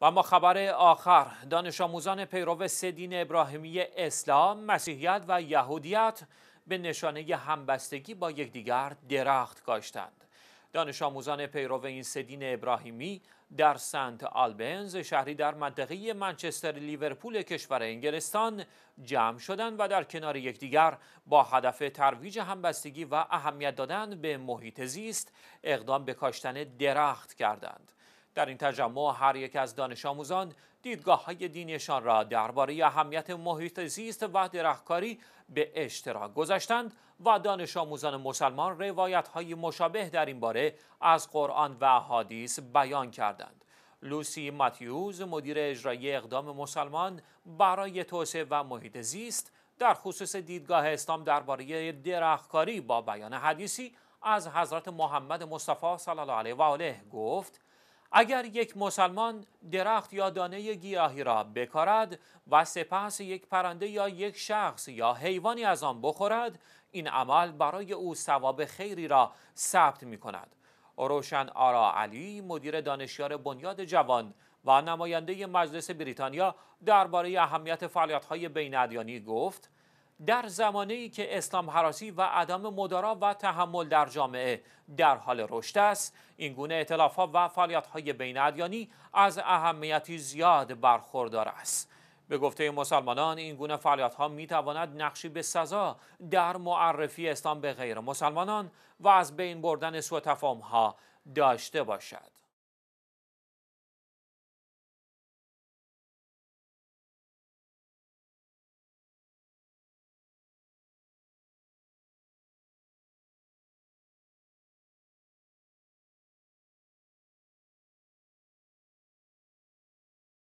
و اما خبر آخر دانش آموزان پیرو سه دین ابراهیمی اسلام، مسیحیت و یهودیت به نشانه همبستگی با یکدیگر درخت کاشتند. دانش آموزان پیرو این سه دین ابراهیمی در سنت آلبنز شهری در منطقه منچستر لیورپول کشور انگلستان جمع شدند و در کنار یکدیگر با هدف ترویج همبستگی و اهمیت دادن به محیط زیست اقدام به کاشتن درخت کردند. در این تجمع هر یک از دانش آموزان دیدگاه های دینیشان را درباره اهمیت محیط زیست و درختکاری به اشتراک گذاشتند و دانش آموزان مسلمان روایت های مشابه در این باره از قرآن و حدیث بیان کردند. لوسی ماتیوز مدیر اجرایی اقدام مسلمان برای توسعه و محیط زیست در خصوص دیدگاه اسلام درباره درختکاری با بیان حدیثی از حضرت محمد مصطفی صلی الله علیه و آله گفت اگر یک مسلمان درخت یا دانه گیاهی را بکارد و سپس یک پرنده یا یک شخص یا حیوانی از آن بخورد این عمل برای او ثواب خیری را ثبت می کند روشن آرا علی مدیر دانشیار بنیاد جوان و نماینده مجلس بریتانیا درباره اهمیت فعالیت‌های بین‌ادیانی گفت در زمانی که اسلام حراسی و عدم مدارا و تحمل در جامعه در حال رشد است این گونه اطلاف و فعالیت های بین ادیانی از اهمیتی زیاد برخوردار است به گفته مسلمانان این گونه فعالیت ها می تواند نقشی به سزا در معرفی اسلام به غیر مسلمانان و از بین بردن سوء تفاهم ها داشته باشد